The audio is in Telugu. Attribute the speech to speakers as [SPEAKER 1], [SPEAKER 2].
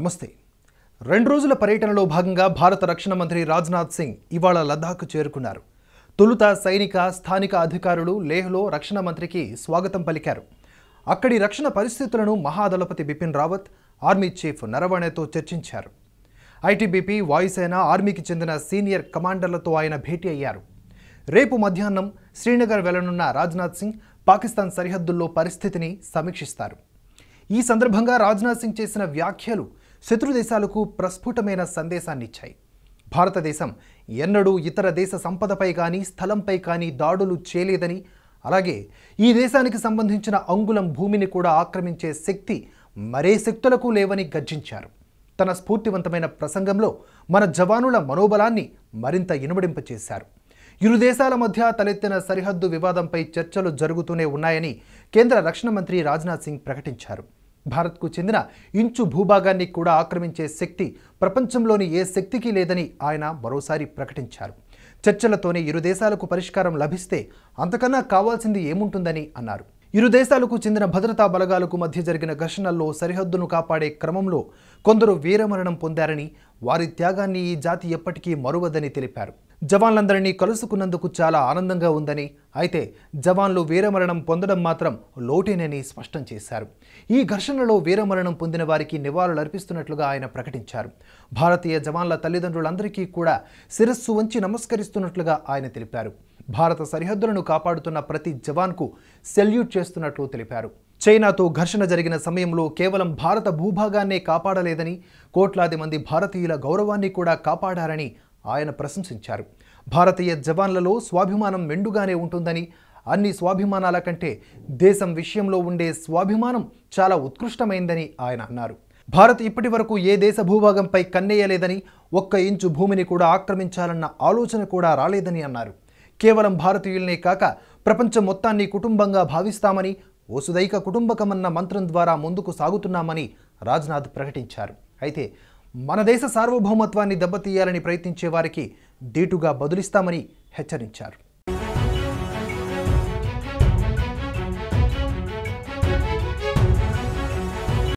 [SPEAKER 1] నమస్తే రెండు రోజుల పర్యటనలో భాగంగా భారత రక్షణ మంత్రి రాజ్నాథ్ సింగ్ ఇవాళ లద్దాఖ్ చేరుకున్నారు తొలుత సైనిక స్థానిక అధికారులు లేహ్లో రక్షణ మంత్రికి స్వాగతం పలికారు అక్కడి రక్షణ పరిస్థితులను మహాదళపతి బిపిన్ రావత్ ఆర్మీ చీఫ్ నరవణేతో చర్చించారు ఐటీబీపీ వాయుసేన ఆర్మీకి చెందిన సీనియర్ కమాండర్లతో ఆయన భేటీ అయ్యారు రేపు మధ్యాహ్నం శ్రీనగర్ వెళ్లనున్న రాజ్నాథ్ సింగ్ పాకిస్తాన్ సరిహద్దుల్లో పరిస్థితిని సమీక్షిస్తారు ఈ సందర్భంగా రాజ్నాథ్ సింగ్ చేసిన వ్యాఖ్యలు శత్రు దేశాలకు ప్రస్ఫుటమైన సందేశాన్నిచ్చాయి భారతదేశం ఎన్నడూ ఇతర దేశ సంపదపై కానీ స్థలంపై కానీ దాడులు చేయలేదని అలాగే ఈ దేశానికి సంబంధించిన అంగుళం భూమిని కూడా ఆక్రమించే శక్తి మరే శక్తులకు లేవని గర్జించారు తన స్ఫూర్తివంతమైన ప్రసంగంలో మన జవానుల మనోబలాన్ని మరింత ఇనుమడింపచేశారు ఇరు దేశాల మధ్య తలెత్తిన సరిహద్దు వివాదంపై చర్చలు జరుగుతూనే ఉన్నాయని కేంద్ర రక్షణ మంత్రి రాజ్నాథ్ సింగ్ ప్రకటించారు భారత్కు చెందిన ఇంచు భూభాగాన్ని కూడా ఆక్రమించే శక్తి ప్రపంచంలోని ఏ శక్తికి లేదని ఆయన మరోసారి ప్రకటించారు చర్చలతోనే ఇరు దేశాలకు పరిష్కారం లభిస్తే అంతకన్నా కావాల్సింది ఏముంటుందని అన్నారు ఇరు దేశాలకు చెందిన భద్రతా బలగాలకు మధ్య జరిగిన ఘర్షణల్లో సరిహద్దును కాపాడే క్రమంలో కొందరు వీరమరణం పొందారని వారి త్యాగాన్ని ఈ జాతి ఎప్పటికీ మరువదని తెలిపారు జవాన్లందరినీ కలుసుకున్నందుకు చాలా ఆనందంగా ఉందని అయితే జవాన్లు వీరమరణం పొందడం మాత్రం లోటేనని స్పష్టం చేశారు ఈ ఘర్షణలో వీరమరణం పొందిన వారికి నివాళులు అర్పిస్తున్నట్లుగా ఆయన ప్రకటించారు భారతీయ జవాన్ల తల్లిదండ్రులందరికీ కూడా శిరస్సు వంచి నమస్కరిస్తున్నట్లుగా ఆయన తెలిపారు భారత సరిహద్దులను కాపాడుతున్న ప్రతి జవాన్కు సెల్యూట్ చేస్తున్నట్లు తెలిపారు చైనాతో ఘర్షణ జరిగిన సమయంలో కేవలం భారత భూభాగాన్నే కాపాడలేదని కోట్లాది మంది భారతీయుల గౌరవాన్ని కూడా కాపాడారని ఆయన ప్రశంసించారు భారతీయ జవాన్లలో స్వాభిమానం మెండుగానే ఉంటుందని అన్ని స్వాభిమానాల కంటే దేశం విషయంలో ఉండే స్వాభిమానం చాలా ఉత్కృష్టమైందని ఆయన అన్నారు భారత్ ఇప్పటి వరకు ఏ దేశ భూభాగంపై కన్నెయ్యలేదని ఒక్క ఇంచు భూమిని కూడా ఆక్రమించాలన్న ఆలోచన కూడా రాలేదని అన్నారు కేవలం భారతీయులనే కాక ప్రపంచం మొత్తాన్ని కుటుంబంగా భావిస్తామని వసుదైక కుటుంబకమన్న మంత్రం ద్వారా ముందుకు సాగుతున్నామని రాజ్నాథ్ ప్రకటించారు అయితే మన దేశ సార్వభౌమత్వాన్ని దెబ్బతీయాలని ప్రయత్నించే వారికి దీటుగా బదులిస్తామని హెచ్చరించారు